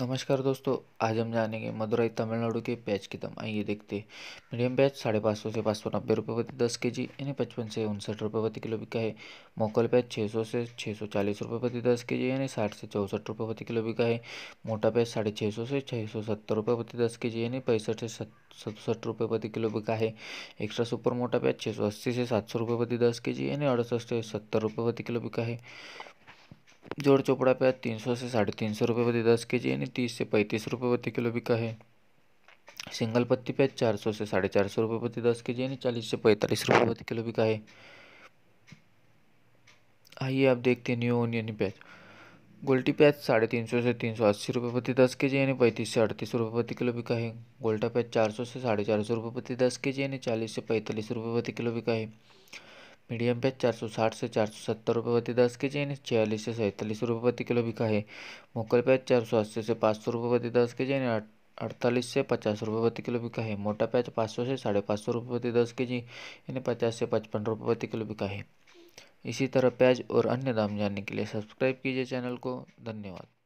नमस्कार दोस्तों आज हम जानेंगे मदुरई तमिलनाडु के प्याज की दम आइए देखते हैं मीडियम प्याज साढ़े पाँच सौ से पाँच सौ नब्बे रुपये प्रति दस के जी यानी पचपन से उनसठ रुपये प्रति किलो बिका है मोकल पैच छः सौ से छः सौ चालीस रुपये प्रति दस के जी यानी साठ से चौंसठ रुपये प्रति किलो बिका है मोटा पैच साढ़े छः सौ से छः सौ सत्तर रुपये प्रति दस के जी यानी पैंसठ से सतसठ रुपये प्रति किलो बिका है एक्स्ट्रा सुपर मोटा पैच छः सौ अस्सी से सात सौ रुपये प्रति दस के जी यानी अड़सठ से सत्तर रुपये प्रति किलो बिका है जोड़ चोपड़ा प्याज तीन सौ से साढ़े तीन सौ रुपये प्रति दस के जी यानी तीस से पैंतीस रुपये प्रति किलो बिका है सिंगल पत्ती प्याज चार सौ से साढ़े चार सौ रुपये प्रति दस के जी यानी चालीस से पैंतालीस रुपये प्रति किलो बिका है आइए आप देखते हैं न्यू ओनियन प्याज गोल्टी प्याज साढ़े तीन सौ से तीन सौ अस्सी रुपये प्रति दस के जी यानी पैंतीस से अड़तीस रुपये प्रति किलो बिका है गोल्टा प्याज चार सौ से साढ़े चार सौ रुपये प्रति दस के जी यानी चालीस से पैंतालीस रुपये प्रति किलो बिका है मीडियम पे 460 से चार सौ सत्तर रुपये प्रति दस के जी यानी छियालीस से सैंतालीस रुपये प्रति किलो बिका है मोकल प्याज चार सौ अस्सी से पाँच सौ रुपये प्रति दस के जी यानी अड़तालीस से पचास रुपये प्रति किलो बिका है मोटा प्याज पाँच सौ से साढ़े पाँच सौ रुपये प्रति दस के जी यानी पचास से पचपन रुपये प्रति किलो बिका है इसी तरह प्याज और अन्य दाम जानने के लिए सब्सक्राइब कीजिए चैनल को धन्यवाद